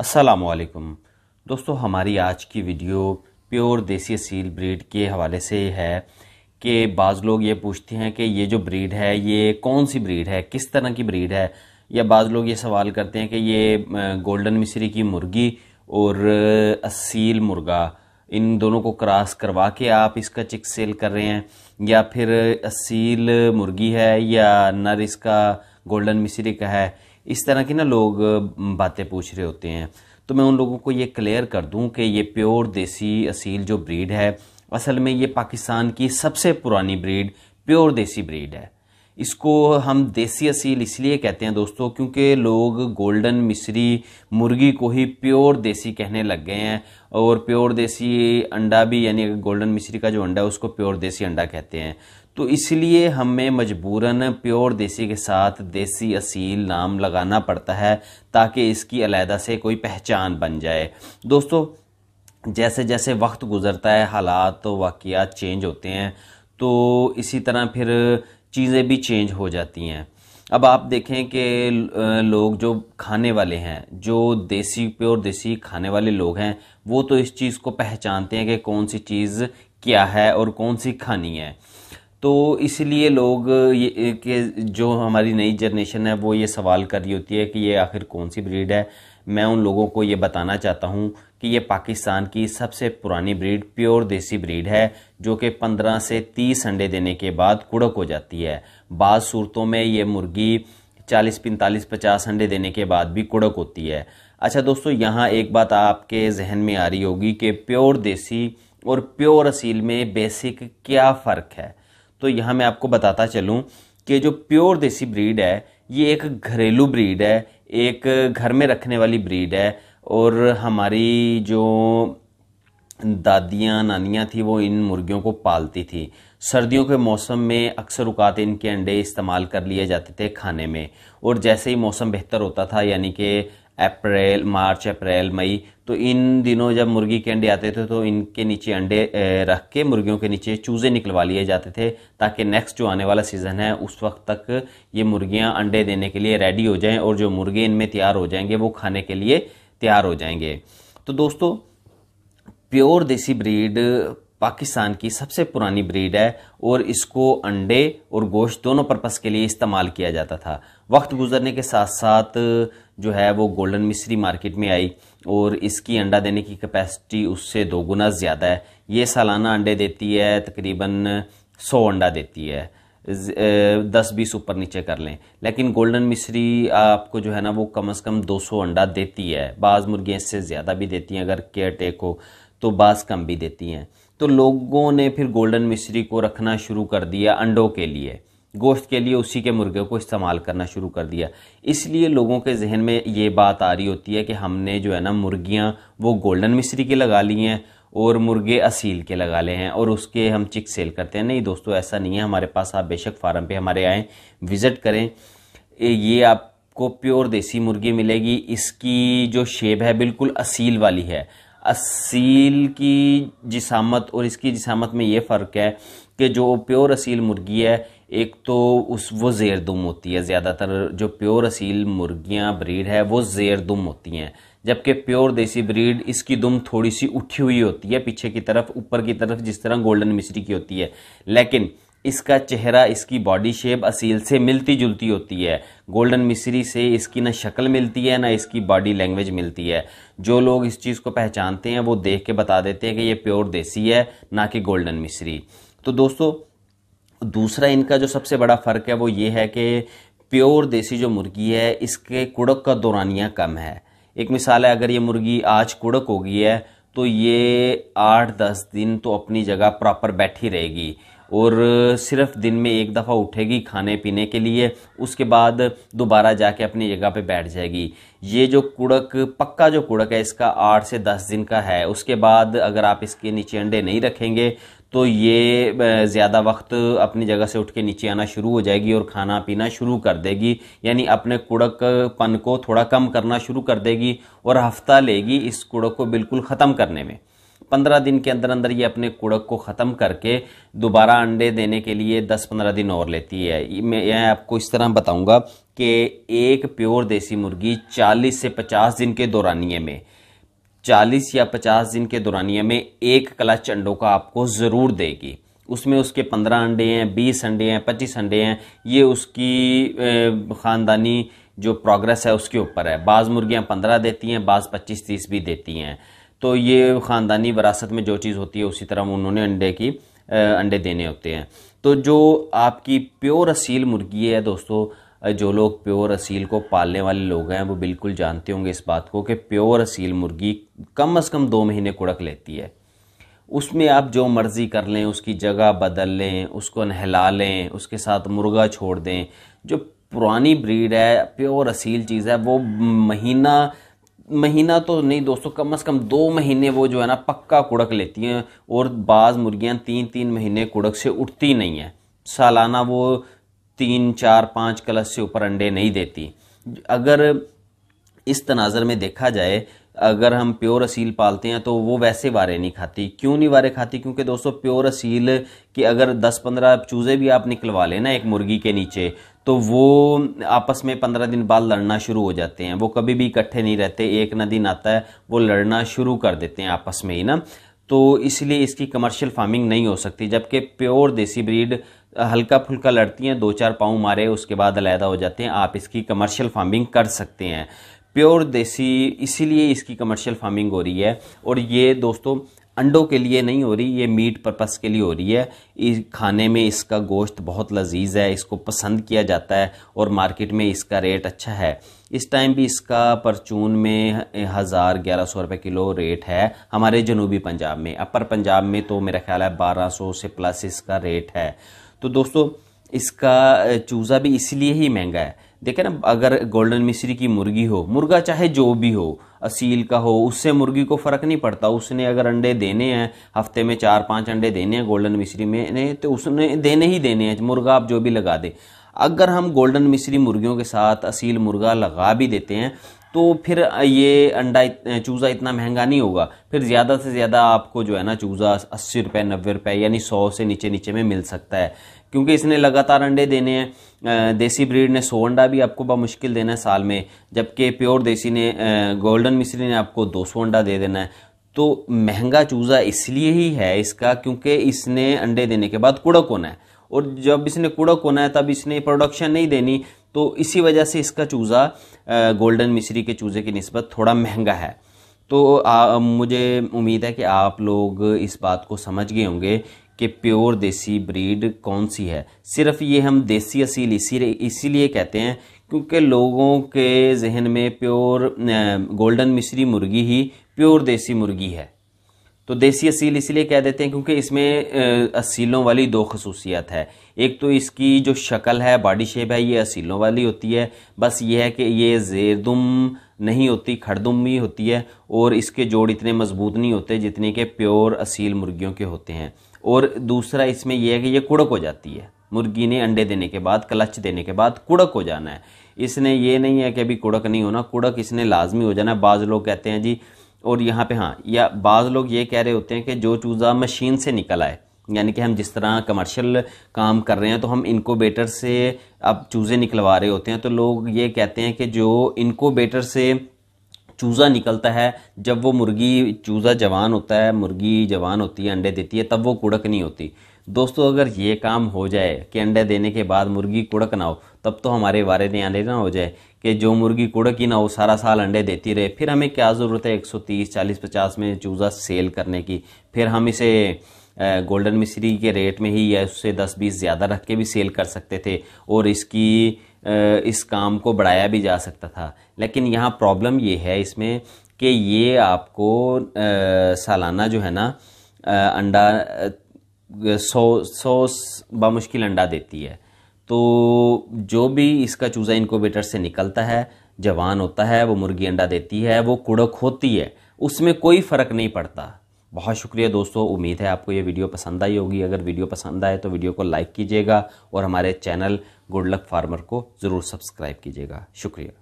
असलकुम दोस्तों हमारी आज की वीडियो प्योर देसी सील ब्रीड के हवाले से है कि बाज़ लोग ये पूछते हैं कि ये जो ब्रीड है ये कौन सी ब्रीड है किस तरह की ब्रीड है या बाज़ लोग ये सवाल करते हैं कि ये गोल्डन मिश्री की मुर्गी और असील मुर्गा इन दोनों को क्रॉस करवा के आप इसका चिक सेल कर रहे हैं या फिर असील मुर्गी है या नर इसका गोल्डन मिश्री का है इस तरह की ना लोग बातें पूछ रहे होते हैं तो मैं उन लोगों को ये क्लियर कर दूं कि ये प्योर देसी असील जो ब्रीड है असल में ये पाकिस्तान की सबसे पुरानी ब्रीड प्योर देसी ब्रीड है इसको हम देसी असील इसलिए कहते हैं दोस्तों क्योंकि लोग गोल्डन मिश्री मुर्गी को ही प्योर देसी कहने लग गए हैं और प्योर देसी अंडा भी यानी गोल्डन मिश्री का जो अंडा है उसको प्योर देसी अंडा कहते हैं तो इसलिए हमें मजबूरन प्योर देसी के साथ देसी असील नाम लगाना पड़ता है ताकि इसकी अलहदा से कोई पहचान बन जाए दोस्तों जैसे जैसे वक्त गुज़रता है हालात तो वाक़ात चेंज होते हैं तो इसी तरह फिर चीज़ें भी चेंज हो जाती हैं अब आप देखें कि लोग जो खाने वाले हैं जो देसी प्योर देसी खाने वाले लोग हैं वो तो इस चीज़ को पहचानते हैं कि कौन सी चीज़ क्या है और कौन सी खानी है तो इसलिए लोग ये के जो हमारी नई जनरेशन है वो ये सवाल कर रही होती है कि ये आखिर कौन सी ब्रीड है मैं उन लोगों को ये बताना चाहता हूँ कि ये पाकिस्तान की सबसे पुरानी ब्रीड प्योर देसी ब्रीड है जो कि 15 से 30 अंडे देने के बाद कुड़क हो जाती है बाद सूरतों में ये मुर्गी 40, 45, 50 अंडे देने के बाद भी कुड़क होती है अच्छा दोस्तों यहाँ एक बात आपके जहन में आ रही होगी कि प्योर देसी और प्योर असील में बेसिक क्या फ़र्क है तो यहाँ मैं आपको बताता चलूँ कि जो प्योर देसी ब्रीड है ये एक घरेलू ब्रीड है एक घर में रखने वाली ब्रीड है और हमारी जो दादियाँ नानियाँ थी वो इन मुर्गियों को पालती थी सर्दियों के मौसम में अक्सर उकात इनके अंडे इस्तेमाल कर लिए जाते थे खाने में और जैसे ही मौसम बेहतर होता था यानी कि अप्रैल मार्च अप्रैल मई तो इन दिनों जब मुर्गी के अंडे आते थे तो इनके नीचे अंडे रख के मुर्गियों के नीचे चूजे निकलवा लिए जाते थे ताकि नेक्स्ट जो आने वाला सीज़न है उस वक्त तक ये मुर्गियाँ अंडे देने के लिए रेडी हो जाएँ और जो मुर्गे इनमें तैयार हो जाएंगे वो खाने के लिए तैयार हो जाएंगे तो दोस्तों प्योर देसी ब्रीड पाकिस्तान की सबसे पुरानी ब्रीड है और इसको अंडे और गोश्त दोनों पर्पस के लिए इस्तेमाल किया जाता था वक्त गुजरने के साथ साथ जो है वो गोल्डन मिश्री मार्केट में आई और इसकी अंडा देने की कैपेसिटी उससे दो गुना ज़्यादा है ये सालाना अंडे देती है तकरीबन सौ अंडा देती है दस बीस ऊपर नीचे कर लें लेकिन गोल्डन मिश्री आपको जो है ना वो कम से कम 200 अंडा देती है बाज़ मुर्गियाँ इससे ज़्यादा भी देती हैं अगर केयर टेक हो तो बास कम भी देती हैं तो लोगों ने फिर गोल्डन मिश्री को रखना शुरू कर दिया अंडों के लिए गोश्त के लिए उसी के मुर्गे को इस्तेमाल करना शुरू कर दिया इसलिए लोगों के जहन में ये बात आ रही होती है कि हमने जो है ना मुर्गियाँ वो गोल्डन मिश्री की लगा ली हैं और मुर्गे असील के लगा ले हैं और उसके हम चिक सेल करते हैं नहीं दोस्तों ऐसा नहीं है हमारे पास आप बेशक फार्म पे हमारे आएँ विज़िट करें ये आपको प्योर देसी मुर्गी मिलेगी इसकी जो शेप है बिल्कुल असील वाली है असील की जिसामत और इसकी जिसामत में ये फ़र्क है कि जो प्योर असील मुर्गी है एक तो उस वो जेरदुम होती है ज़्यादातर जो प्योर असील मुर्गियाँ ब्रीड है वो जेरदुम होती हैं जबकि प्योर देसी ब्रीड इसकी दुम थोड़ी सी उठी हुई होती है पीछे की तरफ ऊपर की तरफ जिस तरह गोल्डन मिश्री की होती है लेकिन इसका चेहरा इसकी बॉडी शेप असील से मिलती जुलती होती है गोल्डन मिसरी से इसकी ना शक्ल मिलती है ना इसकी बॉडी लैंग्वेज मिलती है जो लोग इस चीज़ को पहचानते हैं वो देख के बता देते हैं कि ये प्योर देसी है ना कि गोल्डन मिसरी तो दोस्तों दूसरा इनका जो सबसे बड़ा फ़र्क है वो ये है कि प्योर देसी जो मुर्गी है इसके कुड़क का दौरानिया कम है एक मिसाल है अगर ये मुर्गी आज कुड़क हो गई है तो ये आठ दस दिन तो अपनी जगह प्रॉपर बैठी रहेगी और सिर्फ दिन में एक दफ़ा उठेगी खाने पीने के लिए उसके बाद दोबारा जाके अपनी जगह पे बैठ जाएगी ये जो कुड़क पक्का जो कुड़क है इसका आठ से दस दिन का है उसके बाद अगर आप इसके नीचे अंडे नहीं रखेंगे तो ये ज़्यादा वक्त अपनी जगह से उठ के नीचे आना शुरू हो जाएगी और खाना पीना शुरू कर देगी यानी अपने कुड़क पन को थोड़ा कम करना शुरू कर देगी और हफ्ता लेगी इस कुड़क को बिल्कुल ख़त्म करने में पंद्रह दिन के अंदर अंदर ये अपने कुड़क को ख़त्म करके दोबारा अंडे देने के लिए दस पंद्रह दिन और लेती है मैं यह आपको इस तरह बताऊंगा कि एक प्योर देसी मुर्गी चालीस से पचास दिन के दौरानिए में चालीस या पचास दिन के दौरानिए में एक क्लच अंडों का आपको ज़रूर देगी उसमें उसके पंद्रह अंडे हैं बीस अंडे हैं पच्चीस अंडे हैं ये उसकी ख़ानदानी जो प्रोग्रेस है उसके ऊपर है बाज़ मुर्गियाँ पंद्रह देती हैं बाज़ पच्चीस तीस भी देती हैं तो ये ख़ानदानी वरासत में जो चीज़ होती है उसी तरह उन्होंने अंडे की अंडे देने होते हैं तो जो आपकी प्योर असील मुर्गी है दोस्तों जो लोग प्योर असील को पालने वाले लोग हैं वो बिल्कुल जानते होंगे इस बात को कि प्योर असील मुर्गी कम अज़ कम दो महीने कुड़क लेती है उसमें आप जो मर्ज़ी कर लें उसकी जगह बदल लें उसको नहला लें उसके साथ मुर्गा छोड़ दें जो पुरानी ब्रीड है प्योर असील चीज़ है वो महीना महीना तो नहीं दोस्तों कम से कम दो महीने वो जो है ना पक्का कुड़क लेती हैं और बाज़ मुर्गियाँ तीन तीन महीने कुड़क से उठती नहीं हैं सालाना वो तीन चार पाँच कलश से ऊपर अंडे नहीं देती अगर इस तनाजर में देखा जाए अगर हम प्योर असील पालते हैं तो वो वैसे वारे नहीं खाती क्यों नहीं वारे खाती क्योंकि दोस्तों प्योर असील की अगर 10-15 चूज़े भी आप निकलवा लेना एक मुर्गी के नीचे तो वो आपस में पंद्रह दिन बाद लड़ना शुरू हो जाते हैं वो कभी भी इकट्ठे नहीं रहते एक ना दिन आता है वो लड़ना शुरू कर देते हैं आपस में ही ना तो इसलिए इसकी कमर्शियल फार्मिंग नहीं हो सकती जबकि प्योर देसी ब्रीड हल्का फुल्का लड़ती हैं दो चार पाँव मारे उसके बाद अलहदा हो जाते हैं आप इसकी कमर्शियल फार्मिंग कर सकते हैं प्योर देसी इसीलिए इसकी कमर्शियल फार्मिंग हो रही है और ये दोस्तों अंडों के लिए नहीं हो रही ये मीट पर्पस के लिए हो रही है इस खाने में इसका गोश्त बहुत लजीज है इसको पसंद किया जाता है और मार्केट में इसका रेट अच्छा है इस टाइम भी इसका परचून में हज़ार ग्यारह सौ रुपये किलो रेट है हमारे जनूबी पंजाब में अपर पंजाब में तो मेरा ख्याल है बारह सौ से प्लस इसका रेट है तो दोस्तों इसका चूज़ा भी इसलिए ही महंगा है देखें ना अगर गोल्डन मिश्री की मुर्गी हो मुर्गा चाहे जो भी हो असील का हो उससे मुर्गी को फ़र्क नहीं पड़ता उसने अगर अंडे देने हैं हफ्ते में चार पाँच अंडे देने हैं गोल्डन मिश्री में तो उसने देने ही देने हैं मुर्गा आप जो भी लगा दे अगर हम गोल्डन मिश्री मुर्गियों के साथ असील मुर्गा लगा भी देते हैं तो फिर ये अंडा चूज़ा इतना महंगा नहीं होगा फिर ज़्यादा से ज़्यादा आपको जो है ना चूज़ा अस्सी रुपये नब्बे रुपये यानी सौ से नीचे नीचे में मिल सकता है क्योंकि इसने लगातार अंडे देने हैं देसी ब्रीड ने सौ अंडा भी आपको मुश्किल देना है साल में जबकि प्योर देसी ने गोल्डन मिश्री ने आपको दो सौ अंडा दे देना है तो महंगा चूज़ा इसलिए ही है इसका क्योंकि इसने अंडे देने के बाद कुड़क होना है और जब इसने कुड़क होना है तब इसने प्रोडक्शन नहीं देनी तो इसी वजह से इसका चूज़ा गोल्डन मिश्री के चूज़े की नस्बत थोड़ा महंगा है तो आ, मुझे उम्मीद है कि आप लोग इस बात को समझ गए होंगे कि प्योर देसी ब्रीड कौन सी है सिर्फ ये हम देसी असील इसी इसीलिए कहते हैं क्योंकि लोगों के जहन में प्योर गोल्डन मिश्री मुर्गी ही प्योर देसी मुर्गी है तो देसी असील इसीलिए कह देते हैं क्योंकि इसमें असीलों वाली दो खसूसियात है एक तो इसकी जो शक्ल है बॉडी शेप है ये असीलों वाली होती है बस ये है कि ये जेरदुम नहीं होती खड़दुम भी होती है और इसके जोड़ इतने मजबूत नहीं होते जितने के प्योर असील मुर्गियों के होते हैं और दूसरा इसमें यह है कि ये कुड़क हो जाती है मुर्गी ने अंडे देने के बाद क्लच देने के बाद कुड़क हो जाना है इसने ये नहीं है कि अभी कुड़क नहीं होना कुड़क इसने लाजमी हो जाना है बाज़ लोग कहते हैं जी और यहाँ पे हाँ या बाज़ लोग ये कह रहे होते हैं कि जो चूज़ा मशीन से निकल आए यानी कि हम जिस तरह कमर्शियल काम कर रहे हैं तो हम इनकोबेटर से अब चूज़े निकलवा रहे होते हैं तो लोग ये कहते हैं कि जो इनकोबेटर से चूज़ा निकलता है जब वो मुर्गी चूज़ा जवान होता है मुर्गी जवान होती है अंडे देती है तब वो कुड़क नहीं होती दोस्तों अगर ये काम हो जाए कि अंडे देने के बाद मुर्गी कुड़क ना हो तब तो हमारे वारे ने आने ना हो जाए कि जो मुर्गी कुड़क ही ना हो सारा साल अंडे देती रहे फिर हमें क्या ज़रूरत है 130 40 50 में चूज़ा सेल करने की फिर हम इसे गोल्डन मिश्री के रेट में ही या उससे 10 20 ज़्यादा रख के भी सेल कर सकते थे और इसकी इस काम को बढ़ाया भी जा सकता था लेकिन यहाँ प्रॉब्लम ये है इसमें कि ये आपको सालाना जो है ना अंडा सौ सौ बामुश्किल अंडा देती है तो जो भी इसका चूज़ा इनकोबेटर से निकलता है जवान होता है वो मुर्गी अंडा देती है वो कुड़क होती है उसमें कोई फ़र्क नहीं पड़ता बहुत शुक्रिया दोस्तों उम्मीद है आपको ये वीडियो पसंद आई होगी अगर वीडियो पसंद आए तो वीडियो को लाइक कीजिएगा और हमारे चैनल गुड लक फार्मर को ज़रूर सब्सक्राइब कीजिएगा शुक्रिया